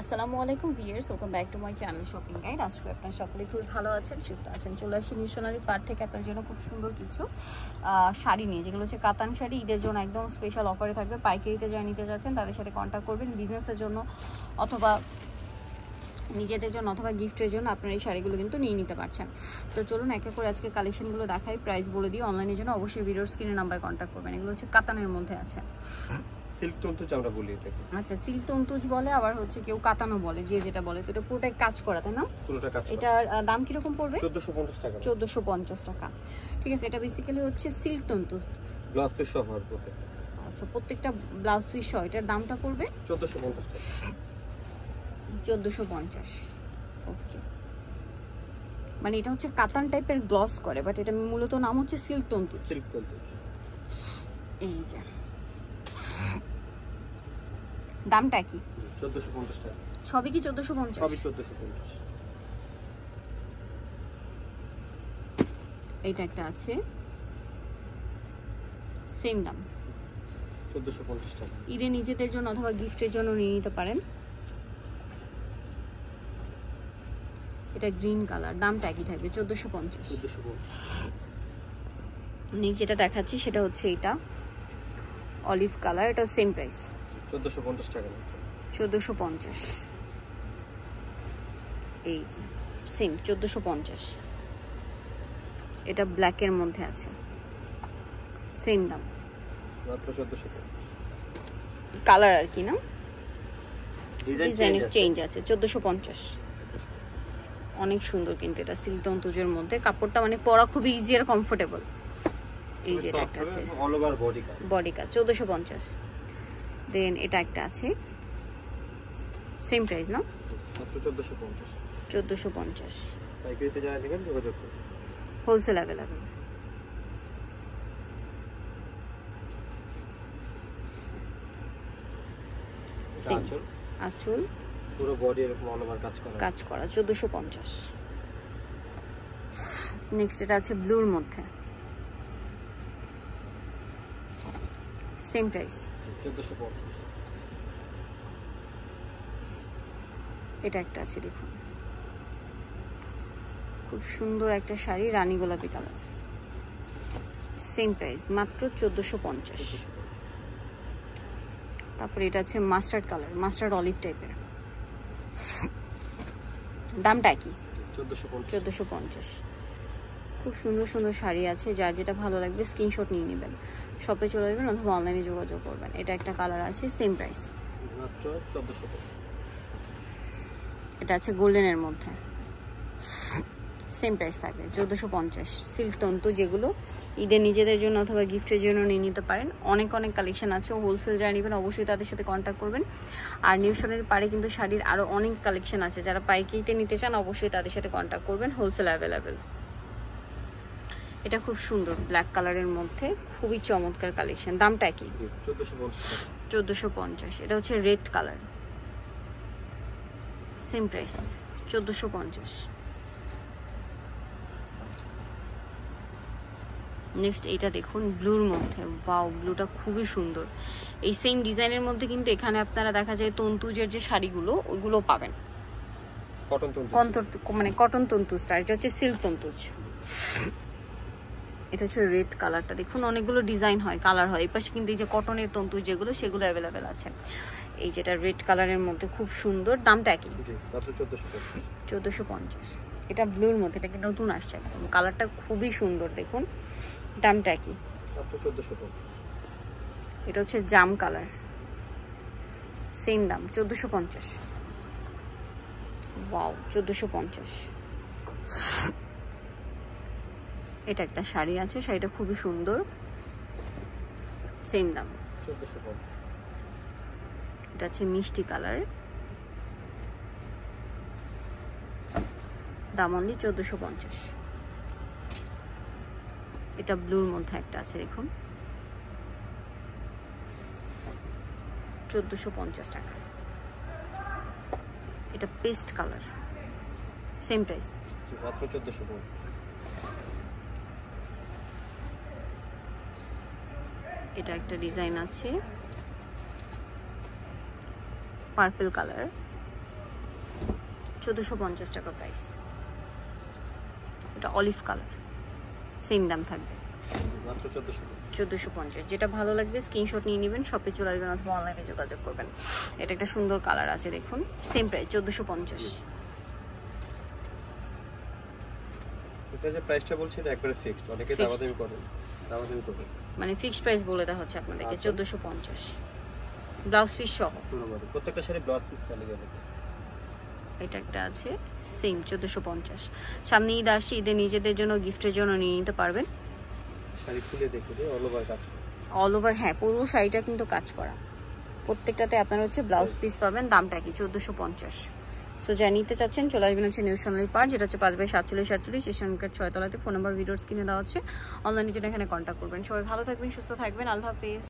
আসসালামু আলাইকুম viewers welcome back to my channel shopping guide আজকে আপনার সকলেই খুবই ভালো আছেন সুস্থ আছেন চলে আসি নিউশনারি পার্ট থেকে আপনার জন্য খুব সুন্দর কিছু শাড়ি নিয়ে যেগুলো হচ্ছে কাতান শাড়ি ঈদের জন্য একদম স্পেশাল অফারে থাকবে পাইকারিতে যারা নিতে যাচ্ছেন তাদের সাথে কন্ট্যাক্ট করবেন বিজনেসের জন্য অথবা নিজেদের জন্য অথবা গিফটের জন্য আপনারা এই শাড়িগুলো কিন্তু নিয়ে নিতে পারছেন তো চলুন একে করে আজকে কালেকশনগুলো দেখাই প্রাইস বলে দিই অনলাইনের জন্য অবশ্যই ভিডিওর স্ক্রিনের নাম্বার কন্ট্যাক্ট করবেন এগুলো হচ্ছে কাতানের মধ্যে আছে সিল্ক তন্তুজ আমরা বলি এটাকে আচ্ছা সিল্ক তন্তুজ বলে আবার হচ্ছে কেউ কাতানো বলে যে যেটা বলে তো এটা পুরোটাই কাজ করা তাই না পুরোটা কাজ এটার দাম কি রকম পড়বে 1450 টাকা 1450 টাকা ঠিক আছে এটা বেসিক্যালি হচ্ছে সিল্ক তন্তুজ ব্লাউজ পিস সহ আচ্ছা প্রত্যেকটা ব্লাউজ পিস সহ এটার দামটা পড়বে 1450 1450 ওকে মানে এটা হচ্ছে কাতান টাইপের গ্লস করে বাট এটা মূলত নাম হচ্ছে সিল্ক তন্তু সিল্ক তন্তু এই যে দামটা কি 1450 টাকা সবই কি 1450 সবই 1450 এইটা একটা আছে সেম দাম 1450 ঈদে নিজেদের জন্য অথবা গিফটের জন্য নিয়ে নিতে পারেন এটা গ্রিন কালার দামটা একই থাকবে 1450 পঞ্চাশ নিচে যেটা দেখাচ্ছি সেটা হচ্ছে এটা অলিভ কালার এটা সেম প্রাইস চোদ্দশো পঞ্চাশ টাকা চোদ্দশো এই যে সেম চোদ্দশো পঞ্চাশ এটা ব্ল্যাকের মধ্যে আছে সেম দাম মাত্র চোদ্দশো কালার আর কি না ডিজাইন চেঞ্জ আছে চোদ্দশো পঞ্চাশ অনেক সুন্দর কিন্তু এটা সিল্ক তন্তুজের মধ্যে কাপড়টা মানে পরা খুব ইজি আর কমফোর্টেবল এই যে একটা আছে বডি কাজ চোদ্দশো পঞ্চাশ দেন এটা একটা আছে সেম প্রাইস না চোদ্দোশো পঞ্চাশ হোলসেল অ্যাভেলেবেল আঁচল পুরো বডি এরকম অল ওভার কাজ করা কাজ করা 1450 নেক্সট এটা আছে ব্লুর মধ্যে সেম প্রাইস এটা একটা আছে দেখুন খুব সুন্দর একটা শাড়ি রানী গোলাপি কালার সেম প্রাইস মাত্র চোদ্দোশো পঞ্চাশ তারপরে এটা আছে মাস্টার্ড কালার মাস্টার্ড অলিভ টাইপের দামটা কি চোদ্দোশো পঞ্চাশ খুব সুন্দর সুন্দর শাড়ি আছে যার যেটা ভালো লাগবে স্ক্রিনশট নিয়ে নেবেন শপে চলে যাবেন অথবা অনলাইনে যোগাযোগ করবেন এটা একটা কালার আছে সেম প্রাইস এটা আছে গোল্ডেনের মধ্যে সেম প্রাইস থাকবে চোদ্দোশো পঞ্চাশ সিল্ক তন্তু যেগুলো ঈদের নিজেদের জন্য অথবা গিফটের জন্য নিয়ে নিতে পারেন অনেক অনেক কালেকশন আছে হোলসেল যারা নেবেন অবশ্যই তাদের সাথে কন্ট্যাক্ট করবেন আর নিউশনের পারে কিন্তু শাড়ির আরও অনেক কালেকশন আছে যারা পাইকারিতে নিতে চান অবশ্যই তাদের সাথে কন্ট্যাক্ট করবেন হোলসেল অ্যাভেলেবেল এটা খুব সুন্দর ব্ল্যাক কালারের মধ্যে খুবই চমৎকার কালেকশন দামটা কি চোদ্দোশো পঞ্চাশ এটা হচ্ছে রেড কালার সেম প্রাইস চোদ্দোশো পঞ্চাশ নেক্সট এটা দেখুন ব্লুর মধ্যে বাউ ব্লুটা খুবই সুন্দর এই সেম ডিজাইনের মধ্যে কিন্তু এখানে আপনারা দেখা যায় তন্তুজের যে শাড়িগুলো ওইগুলো পাবেন কটন তন্তু মানে কটন তন্তুজটা এটা হচ্ছে সিল্ক তন্তুজ এটা হচ্ছে রেড কালারটা দেখুন অনেকগুলো ডিজাইন হয় কালার হয় এপাশে কিন্তু এই যে কটনের তন্তু যেগুলো সেগুলো অ্যাভেলেবেল আছে এই যেটা রেড কালারের মধ্যে খুব সুন্দর দামটা একই চোদ্দোশো পঞ্চাশ এটা ব্লুর মধ্যে এটা কি নতুন আসছে একদম কালারটা খুবই সুন্দর দেখুন দামটা একই এটা হচ্ছে জাম কালার সেম দাম চোদ্দোশো পঞ্চাশ ওয়াও চোদ্দোশো পঞ্চাশ এটা একটা শাড়ি আছে শাড়িটা খুবই সুন্দর সেম দাম এটা আছে মিষ্টি কালার দাম অনলি চোদ্দোশো পঞ্চাশ এটা ব্লুর মধ্যে একটা আছে দেখুন চোদ্দোশো পঞ্চাশ টাকা এটা পেস্ট কালার সেম প্রাইস চোদ্দশো পঞ্চাশ এটা একটা ডিজাইন আছে পার্পল কালার চোদ্দোশো পঞ্চাশ টাকা প্রাইস এটা অলিভ কালার সেম দাম থাকবে চোদ্দোশো পঞ্চাশ যেটা ভালো লাগবে স্ক্রিনশট নিয়ে নেবেন শপে চলে আসবেন অথবা অনলাইনে যোগাযোগ করবেন এটা একটা সুন্দর কালার আছে দেখুন সেম প্রাইস চোদ্দোশো পঞ্চাশ এটা যে প্রাইসটা বলছি এটা একবারে ফিক্সড অনেকে দামাদামি করেন দামাদামি করবেন মানে ফিক্সড প্রাইস বলে দেওয়া হচ্ছে আপনাদেরকে 1450 ব্লাউজ পিস সহ প্রত্যেকটা শাড়ি ব্লাউজ পিস চলে এটা একটা আছে সেম 1450 সামনে ঈদ আসছে ঈদে নিজেদের জন্য গিফটের জন্য নিয়ে নিতে পারবেন শাড়ি খুলে দেখে অল ওভার কাজ অল ওভার হ্যাঁ পুরো শাড়িটা কিন্তু কাজ করা প্রত্যেকটাতে আপনারা হচ্ছে ব্লাউজ পিস পাবেন দামটা কি 1450 সো যা নিতে চাচ্ছেন চলে আসবেন হচ্ছে নিউ চ্যানেল পার্ক যেটা হচ্ছে পাঁচ বাই সাতচল্লিশ সাতচল্লিশ স্টেশন ছয়তলাতে ফোন নাম্বার ভিডিওস কিনে দেওয়া হচ্ছে অনলাইনের জন্য এখানে কন্ট্যাক্ট করবেন সবাই ভালো থাকবেন সুস্থ থাকবেন আল্লাহ হাফিজ